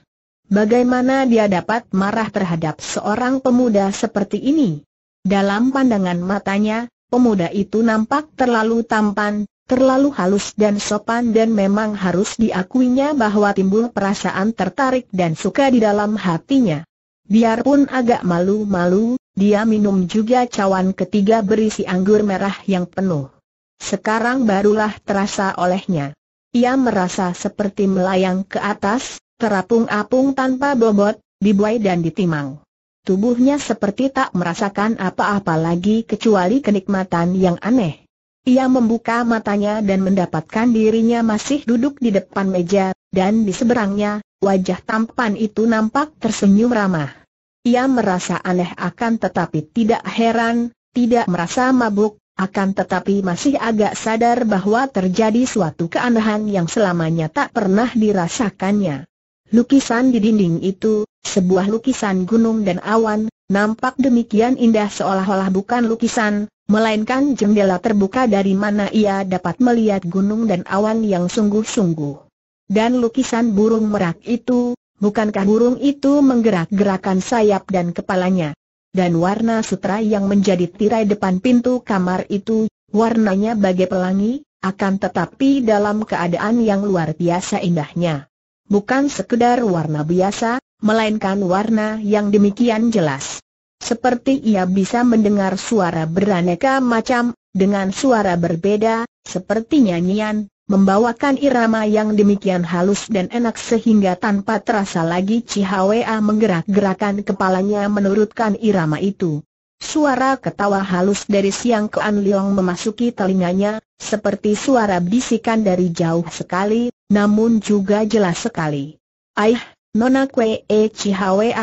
Bagaimana dia dapat marah terhadap seorang pemuda seperti ini? Dalam pandangan matanya, pemuda itu nampak terlalu tampan, terlalu halus dan sopan dan memang harus diakuinya bahwa timbul perasaan tertarik dan suka di dalam hatinya. Biarpun agak malu-malu, dia minum juga cawan ketiga berisi anggur merah yang penuh. Sekarang barulah terasa olehnya. Ia merasa seperti melayang ke atas, terapung-apung tanpa bobot, dibuai dan ditimang. Tubuhnya seperti tak merasakan apa-apa lagi kecuali kenikmatan yang aneh. Ia membuka matanya dan mendapatkan dirinya masih duduk di depan meja, dan di seberangnya, wajah tampan itu nampak tersenyum ramah. Ia merasa aneh akan tetapi tidak heran, tidak merasa mabuk, akan tetapi masih agak sadar bahwa terjadi suatu keanehan yang selamanya tak pernah dirasakannya. Lukisan di dinding itu, sebuah lukisan gunung dan awan, nampak demikian indah seolah-olah bukan lukisan, melainkan jendela terbuka dari mana ia dapat melihat gunung dan awan yang sungguh-sungguh. Dan lukisan burung merak itu, bukankah burung itu menggerak-gerakan sayap dan kepalanya? Dan warna sutra yang menjadi tirai depan pintu kamar itu, warnanya bagai pelangi, akan tetapi dalam keadaan yang luar biasa indahnya. Bukan sekedar warna biasa, melainkan warna yang demikian jelas. Seperti ia bisa mendengar suara beraneka macam, dengan suara berbeda, seperti nyanyian, membawakan irama yang demikian halus dan enak sehingga tanpa terasa lagi Cihwa menggerak-gerakan kepalanya menurutkan irama itu. Suara ketawa halus dari Siang Kuan Liang memasuki telinganya, seperti suara bisikan dari jauh sekali, namun juga jelas sekali. Aih, Nona Kwe E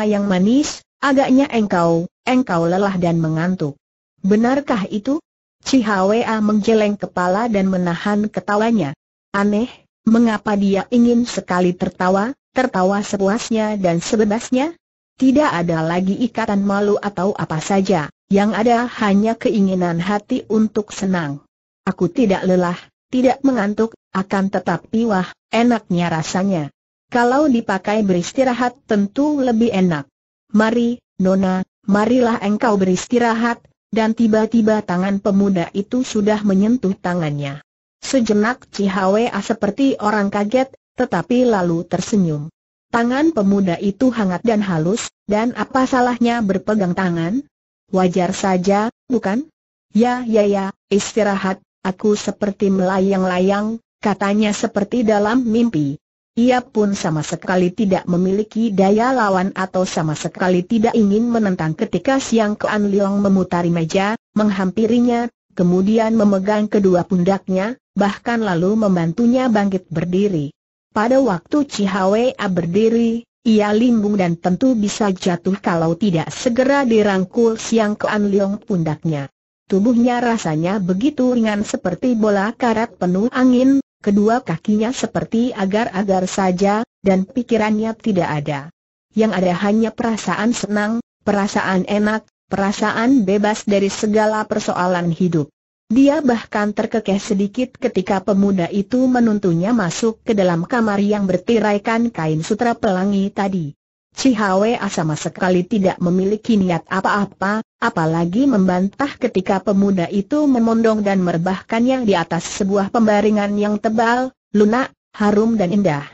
yang manis, agaknya engkau, engkau lelah dan mengantuk. Benarkah itu? Chihwa menggeleng kepala dan menahan ketawanya. Aneh, mengapa dia ingin sekali tertawa, tertawa sepuasnya dan sebebasnya? Tidak ada lagi ikatan malu atau apa saja, yang ada hanya keinginan hati untuk senang. Aku tidak lelah, tidak mengantuk, akan tetapi wah, enaknya rasanya. Kalau dipakai beristirahat tentu lebih enak. Mari, Nona, marilah engkau beristirahat, dan tiba-tiba tangan pemuda itu sudah menyentuh tangannya. Sejenak Cihwa ah, seperti orang kaget, tetapi lalu tersenyum. Tangan pemuda itu hangat dan halus, dan apa salahnya berpegang tangan? Wajar saja, bukan? Ya ya ya, istirahat, aku seperti melayang-layang, katanya seperti dalam mimpi. Ia pun sama sekali tidak memiliki daya lawan atau sama sekali tidak ingin menentang ketika Siang An Liang memutari meja, menghampirinya, kemudian memegang kedua pundaknya, bahkan lalu membantunya bangkit berdiri. Pada waktu Cihawea berdiri, ia limbung dan tentu bisa jatuh kalau tidak segera dirangkul Siang An Liang pundaknya. Tubuhnya rasanya begitu ringan seperti bola karat penuh angin, kedua kakinya seperti agar-agar saja, dan pikirannya tidak ada. Yang ada hanya perasaan senang, perasaan enak, perasaan bebas dari segala persoalan hidup. Dia bahkan terkekeh sedikit ketika pemuda itu menuntunya masuk ke dalam kamar yang bertiraikan kain sutra pelangi tadi. Cihawea sama sekali tidak memiliki niat apa-apa, apalagi membantah ketika pemuda itu memondong dan merebahkannya di atas sebuah pembaringan yang tebal, lunak, harum dan indah.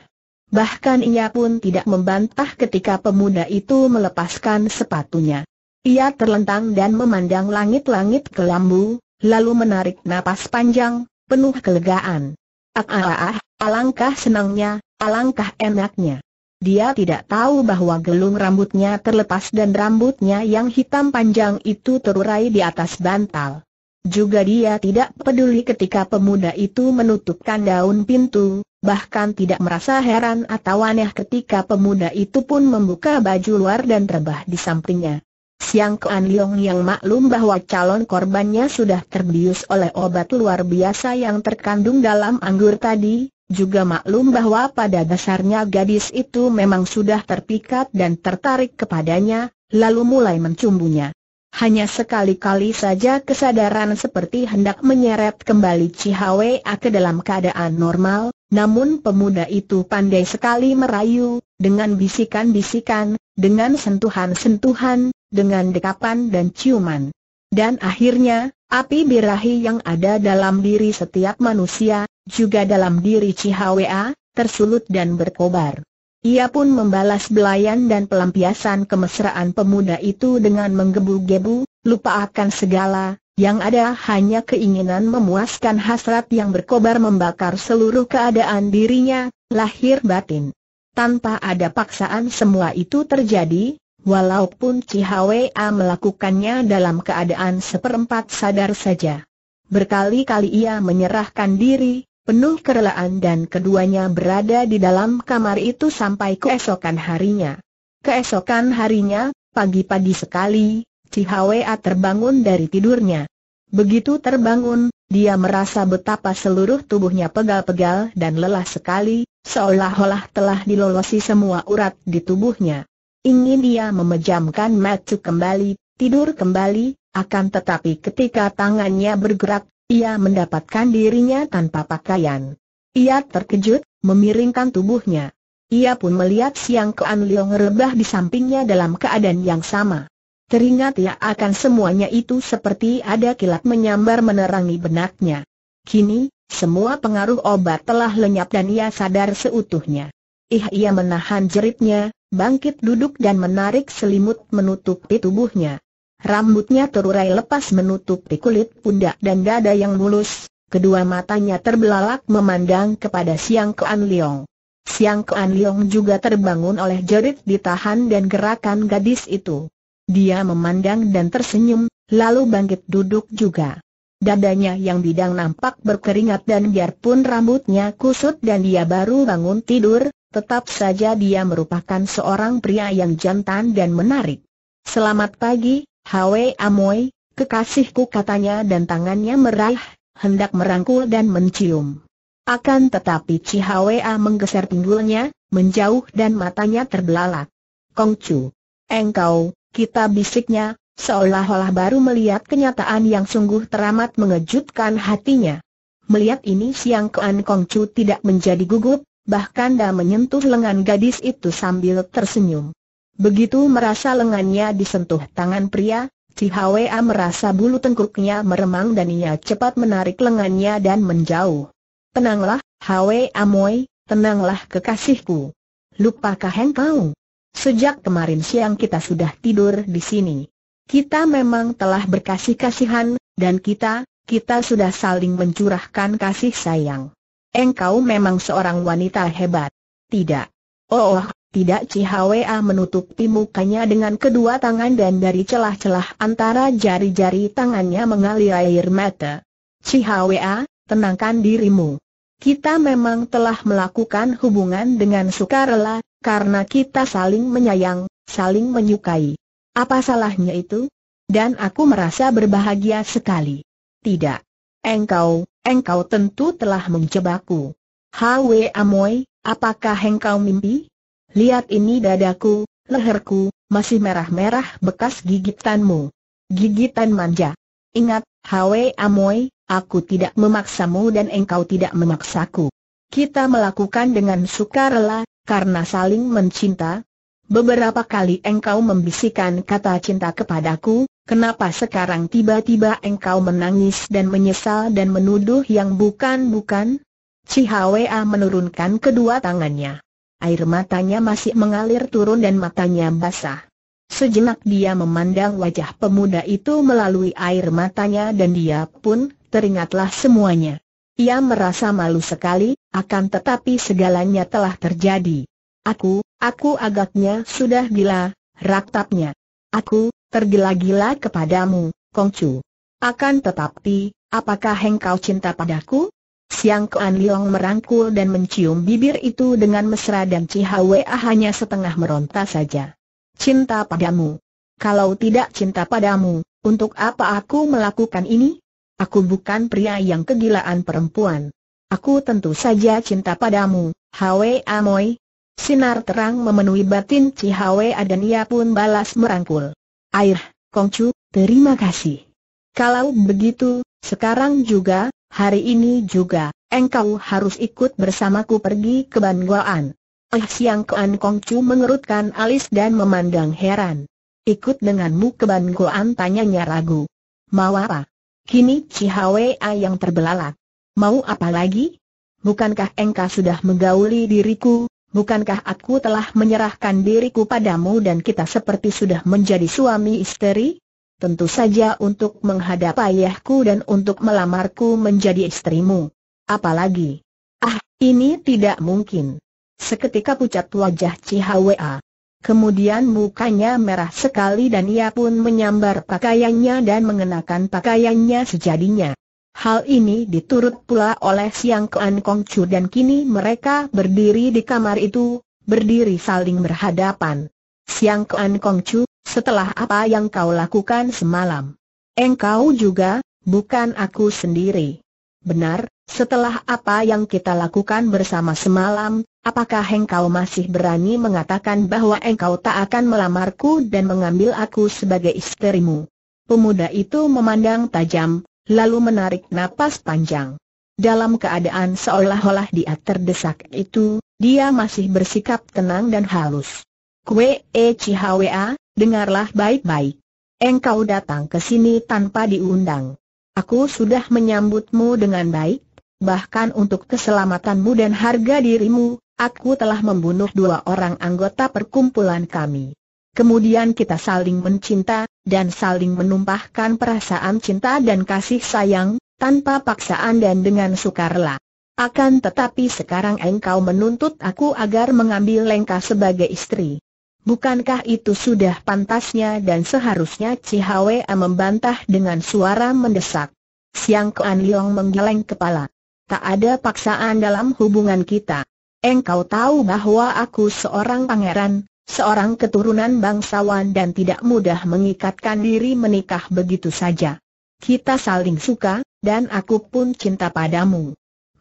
Bahkan ia pun tidak membantah ketika pemuda itu melepaskan sepatunya. Ia terlentang dan memandang langit-langit kelambu, lalu menarik napas panjang, penuh kelegaan. Ah, ah, ah, ah alangkah senangnya, alangkah enaknya. Dia tidak tahu bahwa gelung rambutnya terlepas dan rambutnya yang hitam panjang itu terurai di atas bantal. Juga dia tidak peduli ketika pemuda itu menutupkan daun pintu, bahkan tidak merasa heran atau aneh ketika pemuda itu pun membuka baju luar dan rebah di sampingnya. Siang Kuan Leong yang maklum bahwa calon korbannya sudah terbius oleh obat luar biasa yang terkandung dalam anggur tadi, juga maklum bahwa pada dasarnya gadis itu memang sudah terpikat dan tertarik kepadanya, lalu mulai mencumbunya. Hanya sekali-kali saja kesadaran seperti hendak menyeret kembali Cihawea ke dalam keadaan normal, namun pemuda itu pandai sekali merayu, dengan bisikan-bisikan, dengan sentuhan-sentuhan, dengan dekapan dan ciuman. Dan akhirnya, Api birahi yang ada dalam diri setiap manusia, juga dalam diri Cihwa, tersulut dan berkobar. Ia pun membalas belayan dan pelampiasan kemesraan pemuda itu dengan menggebu-gebu, lupa akan segala, yang ada hanya keinginan memuaskan hasrat yang berkobar membakar seluruh keadaan dirinya, lahir batin. Tanpa ada paksaan semua itu terjadi, Walaupun Cihwea melakukannya dalam keadaan seperempat sadar saja. Berkali-kali ia menyerahkan diri, penuh kerelaan dan keduanya berada di dalam kamar itu sampai keesokan harinya. Keesokan harinya, pagi-pagi sekali, Cihwea terbangun dari tidurnya. Begitu terbangun, dia merasa betapa seluruh tubuhnya pegal-pegal dan lelah sekali, seolah-olah telah dilolosi semua urat di tubuhnya. Ingin dia memejamkan mata kembali, tidur kembali, akan tetapi ketika tangannya bergerak, ia mendapatkan dirinya tanpa pakaian. Ia terkejut, memiringkan tubuhnya. Ia pun melihat Siang Kuan Leong rebah di sampingnya dalam keadaan yang sama. Teringat ia akan semuanya itu seperti ada kilat menyambar menerangi benaknya. Kini, semua pengaruh obat telah lenyap dan ia sadar seutuhnya. Ih ia menahan jeritnya, bangkit duduk dan menarik selimut menutupi tubuhnya. Rambutnya terurai lepas menutupi kulit pundak dan dada yang mulus, kedua matanya terbelalak memandang kepada Siang Kuan Leong. Siang Kuan Leong juga terbangun oleh jerit ditahan dan gerakan gadis itu. Dia memandang dan tersenyum, lalu bangkit duduk juga. Dadanya yang bidang nampak berkeringat dan biarpun rambutnya kusut dan dia baru bangun tidur, Tetap saja dia merupakan seorang pria yang jantan dan menarik. Selamat pagi, Hwe Amoy, kekasihku katanya dan tangannya meraih, hendak merangkul dan mencium. Akan tetapi A menggeser pinggulnya, menjauh dan matanya terbelalak. Kongcu, engkau, kita bisiknya, seolah-olah baru melihat kenyataan yang sungguh teramat mengejutkan hatinya. Melihat ini Siang Kean Kongcu tidak menjadi gugup, bahkan dia menyentuh lengan gadis itu sambil tersenyum. Begitu merasa lengannya disentuh tangan pria, si Hwa merasa bulu tengkuknya meremang dan ia cepat menarik lengannya dan menjauh. Tenanglah, Hwa Amoy, tenanglah kekasihku. Lupakah engkau? Sejak kemarin siang kita sudah tidur di sini. Kita memang telah berkasih-kasihan, dan kita, kita sudah saling mencurahkan kasih sayang. Engkau memang seorang wanita hebat. Tidak. Oh, oh tidak Cihwa menutupi mukanya dengan kedua tangan dan dari celah-celah antara jari-jari tangannya mengalir air mata. Cihwa, tenangkan dirimu. Kita memang telah melakukan hubungan dengan sukarela, karena kita saling menyayang, saling menyukai. Apa salahnya itu? Dan aku merasa berbahagia sekali. Tidak. Engkau, engkau tentu telah menjebakku. Hwe Amoy, apakah engkau mimpi? Lihat ini dadaku, leherku, masih merah-merah bekas gigitanmu. Gigitan manja. Ingat, Hwe Amoy, aku tidak memaksamu dan engkau tidak memaksaku. Kita melakukan dengan sukarela, karena saling mencinta. Beberapa kali engkau membisikkan kata cinta kepadaku, Kenapa sekarang tiba-tiba engkau menangis dan menyesal dan menuduh yang bukan-bukan? Cihawea menurunkan kedua tangannya. Air matanya masih mengalir turun dan matanya basah. Sejenak dia memandang wajah pemuda itu melalui air matanya dan dia pun teringatlah semuanya. Ia merasa malu sekali, akan tetapi segalanya telah terjadi. Aku, aku agaknya sudah gila, raktapnya. Aku, tergila-gila kepadamu, Kongcu. Akan tetapi, apakah engkau cinta padaku? Siang Kuan Liong merangkul dan mencium bibir itu dengan mesra dan Cihwa hanya setengah meronta saja. Cinta padamu. Kalau tidak cinta padamu, untuk apa aku melakukan ini? Aku bukan pria yang kegilaan perempuan. Aku tentu saja cinta padamu, Hwa Amoy. Sinar terang memenuhi batin Cihwa dan ia pun balas merangkul. Air, Kongcu, terima kasih. Kalau begitu, sekarang juga, hari ini juga, engkau harus ikut bersamaku pergi ke Banguan. Eh Siang Kuan Kongcu mengerutkan alis dan memandang heran. Ikut denganmu ke Banguan tanyanya ragu. Mau apa? Kini Cihawea yang terbelalak. Mau apa lagi? Bukankah engkau sudah menggauli diriku, bukankah aku telah menyerahkan diriku padamu dan kita seperti sudah menjadi suami istri? Tentu saja untuk menghadap ayahku dan untuk melamarku menjadi istrimu. Apalagi? Ah, ini tidak mungkin. Seketika pucat wajah Cihwa. Kemudian mukanya merah sekali dan ia pun menyambar pakaiannya dan mengenakan pakaiannya sejadinya. Hal ini diturut pula oleh Siang Kean Kong Chu dan kini mereka berdiri di kamar itu, berdiri saling berhadapan. Siang Kean Kong Chu, setelah apa yang kau lakukan semalam? Engkau juga, bukan aku sendiri. Benar, setelah apa yang kita lakukan bersama semalam, apakah engkau masih berani mengatakan bahwa engkau tak akan melamarku dan mengambil aku sebagai istrimu? Pemuda itu memandang tajam, lalu menarik napas panjang. Dalam keadaan seolah-olah dia terdesak itu, dia masih bersikap tenang dan halus. Kue E eh, Chihwa, dengarlah baik-baik. Engkau datang ke sini tanpa diundang. Aku sudah menyambutmu dengan baik, bahkan untuk keselamatanmu dan harga dirimu, aku telah membunuh dua orang anggota perkumpulan kami. Kemudian kita saling mencinta, dan saling menumpahkan perasaan cinta dan kasih sayang, tanpa paksaan dan dengan sukarela. Akan tetapi sekarang engkau menuntut aku agar mengambil lengkah sebagai istri. Bukankah itu sudah pantasnya dan seharusnya Cihawe membantah dengan suara mendesak. Siang Kuan Liong menggeleng kepala. Tak ada paksaan dalam hubungan kita. Engkau tahu bahwa aku seorang pangeran, seorang keturunan bangsawan dan tidak mudah mengikatkan diri menikah begitu saja. Kita saling suka, dan aku pun cinta padamu.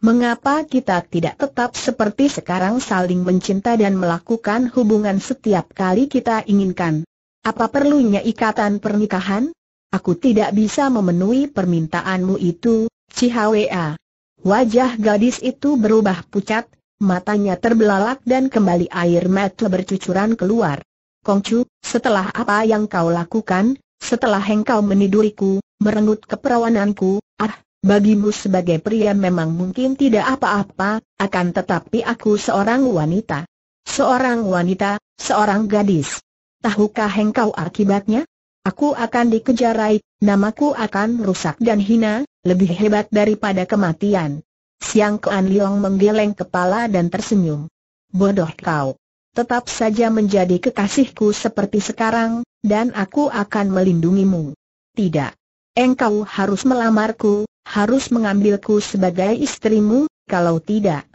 Mengapa kita tidak tetap seperti sekarang saling mencinta dan melakukan hubungan setiap kali kita inginkan? Apa perlunya ikatan pernikahan? Aku tidak bisa memenuhi permintaanmu itu, Cihawea. Wajah gadis itu berubah pucat, Matanya terbelalak dan kembali air mata bercucuran keluar. Kongcu, setelah apa yang kau lakukan, setelah engkau meniduriku, merenggut keperawananku, ah, bagimu sebagai pria memang mungkin tidak apa-apa, akan tetapi aku seorang wanita. Seorang wanita, seorang gadis. Tahukah engkau akibatnya? Aku akan dikejarai, namaku akan rusak dan hina, lebih hebat daripada kematian. Siang Kuan Leong menggeleng kepala dan tersenyum. Bodoh kau. Tetap saja menjadi kekasihku seperti sekarang, dan aku akan melindungimu. Tidak. Engkau harus melamarku, harus mengambilku sebagai istrimu, kalau tidak.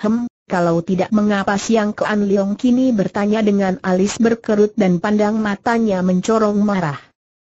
Hem, kalau tidak mengapa Siang Kuan Leong kini bertanya dengan alis berkerut dan pandang matanya mencorong marah.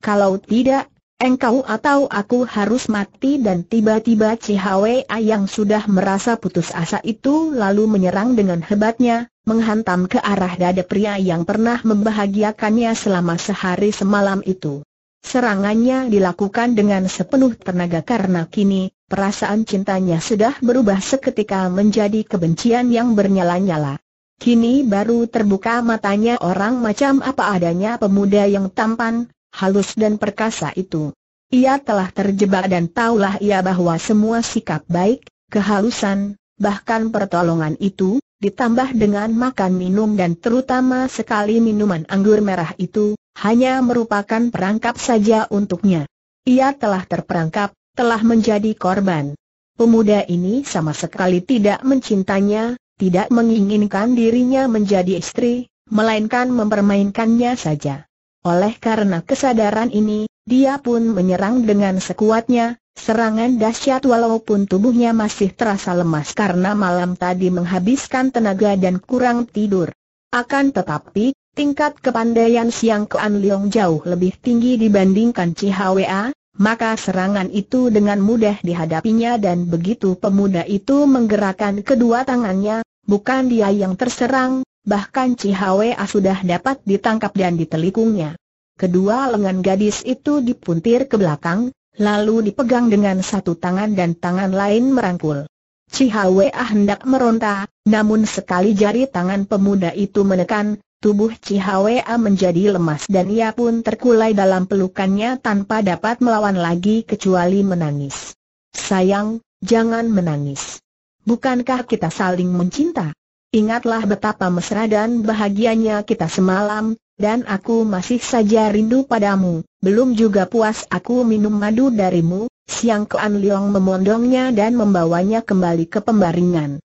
Kalau tidak, Engkau atau aku harus mati dan tiba-tiba Cihawe yang sudah merasa putus asa itu lalu menyerang dengan hebatnya, menghantam ke arah dada pria yang pernah membahagiakannya selama sehari semalam itu. Serangannya dilakukan dengan sepenuh tenaga karena kini, perasaan cintanya sudah berubah seketika menjadi kebencian yang bernyala-nyala. Kini baru terbuka matanya orang macam apa adanya pemuda yang tampan, halus dan perkasa itu. Ia telah terjebak dan tahulah ia bahwa semua sikap baik, kehalusan, bahkan pertolongan itu, ditambah dengan makan minum dan terutama sekali minuman anggur merah itu, hanya merupakan perangkap saja untuknya. Ia telah terperangkap, telah menjadi korban. Pemuda ini sama sekali tidak mencintanya, tidak menginginkan dirinya menjadi istri, melainkan mempermainkannya saja. Oleh karena kesadaran ini, dia pun menyerang dengan sekuatnya, serangan dahsyat walaupun tubuhnya masih terasa lemas karena malam tadi menghabiskan tenaga dan kurang tidur. Akan tetapi, tingkat kepandaian Siang kean Leong jauh lebih tinggi dibandingkan Cihwa, maka serangan itu dengan mudah dihadapinya dan begitu pemuda itu menggerakkan kedua tangannya, bukan dia yang terserang, bahkan Cihawea sudah dapat ditangkap dan ditelikungnya. Kedua lengan gadis itu dipuntir ke belakang, lalu dipegang dengan satu tangan dan tangan lain merangkul. Cihawea hendak meronta, namun sekali jari tangan pemuda itu menekan, tubuh Cihawea menjadi lemas dan ia pun terkulai dalam pelukannya tanpa dapat melawan lagi kecuali menangis. Sayang, jangan menangis. Bukankah kita saling mencinta? Ingatlah betapa mesra dan bahagianya kita semalam, dan aku masih saja rindu padamu, belum juga puas aku minum madu darimu, Siang An Liang memondongnya dan membawanya kembali ke pembaringan.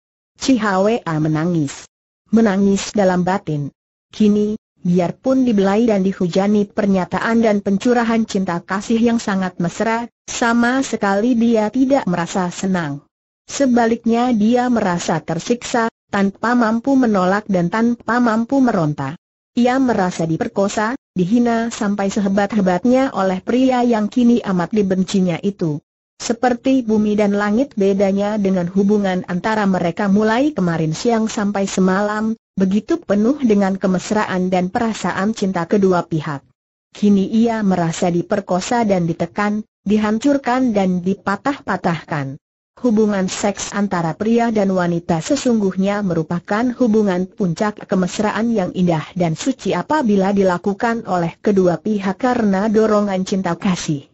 A menangis. Menangis dalam batin. Kini, biarpun dibelai dan dihujani pernyataan dan pencurahan cinta kasih yang sangat mesra, sama sekali dia tidak merasa senang. Sebaliknya dia merasa tersiksa, tanpa mampu menolak dan tanpa mampu meronta. Ia merasa diperkosa, dihina sampai sehebat-hebatnya oleh pria yang kini amat dibencinya itu. Seperti bumi dan langit bedanya dengan hubungan antara mereka mulai kemarin siang sampai semalam, begitu penuh dengan kemesraan dan perasaan cinta kedua pihak. Kini ia merasa diperkosa dan ditekan, dihancurkan dan dipatah-patahkan. Hubungan seks antara pria dan wanita sesungguhnya merupakan hubungan puncak kemesraan yang indah dan suci apabila dilakukan oleh kedua pihak karena dorongan cinta kasih.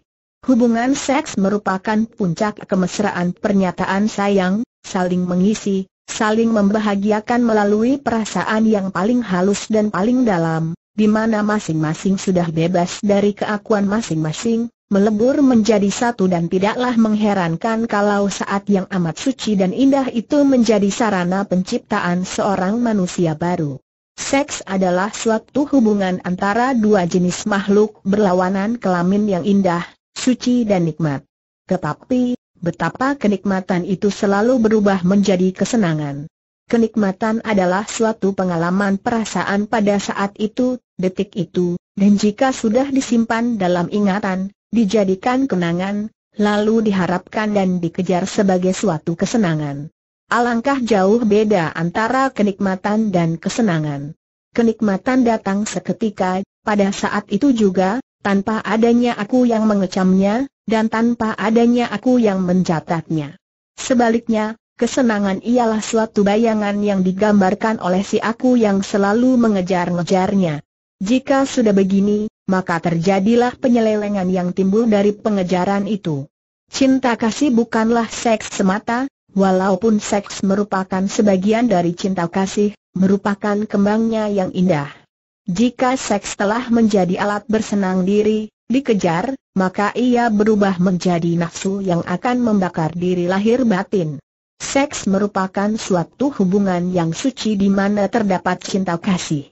Hubungan seks merupakan puncak kemesraan pernyataan sayang, saling mengisi, saling membahagiakan melalui perasaan yang paling halus dan paling dalam, di mana masing-masing sudah bebas dari keakuan masing-masing, melebur menjadi satu dan tidaklah mengherankan kalau saat yang amat suci dan indah itu menjadi sarana penciptaan seorang manusia baru. Seks adalah suatu hubungan antara dua jenis makhluk berlawanan kelamin yang indah, suci dan nikmat. Tetapi, betapa kenikmatan itu selalu berubah menjadi kesenangan. Kenikmatan adalah suatu pengalaman perasaan pada saat itu, detik itu, dan jika sudah disimpan dalam ingatan, dijadikan kenangan, lalu diharapkan dan dikejar sebagai suatu kesenangan. Alangkah jauh beda antara kenikmatan dan kesenangan. Kenikmatan datang seketika, pada saat itu juga, tanpa adanya aku yang mengecamnya, dan tanpa adanya aku yang mencatatnya. Sebaliknya, kesenangan ialah suatu bayangan yang digambarkan oleh si aku yang selalu mengejar-ngejarnya. Jika sudah begini, maka terjadilah penyelewengan yang timbul dari pengejaran itu. Cinta kasih bukanlah seks semata, walaupun seks merupakan sebagian dari cinta kasih, merupakan kembangnya yang indah. Jika seks telah menjadi alat bersenang diri, dikejar, maka ia berubah menjadi nafsu yang akan membakar diri lahir batin. Seks merupakan suatu hubungan yang suci di mana terdapat cinta kasih.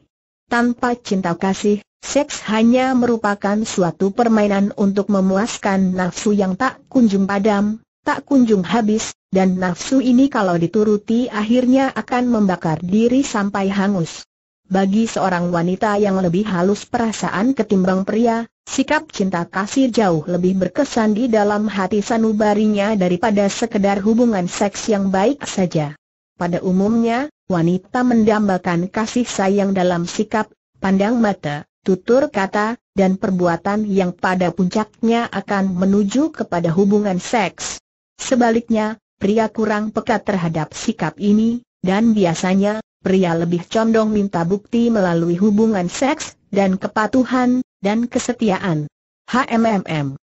Tanpa cinta kasih, Seks hanya merupakan suatu permainan untuk memuaskan nafsu yang tak kunjung padam, tak kunjung habis, dan nafsu ini kalau dituruti akhirnya akan membakar diri sampai hangus. Bagi seorang wanita yang lebih halus perasaan ketimbang pria, sikap cinta kasih jauh lebih berkesan di dalam hati sanubarinya daripada sekedar hubungan seks yang baik saja. Pada umumnya, wanita mendambakan kasih sayang dalam sikap, pandang mata, tutur kata, dan perbuatan yang pada puncaknya akan menuju kepada hubungan seks. Sebaliknya, pria kurang peka terhadap sikap ini, dan biasanya, pria lebih condong minta bukti melalui hubungan seks, dan kepatuhan, dan kesetiaan. HMMM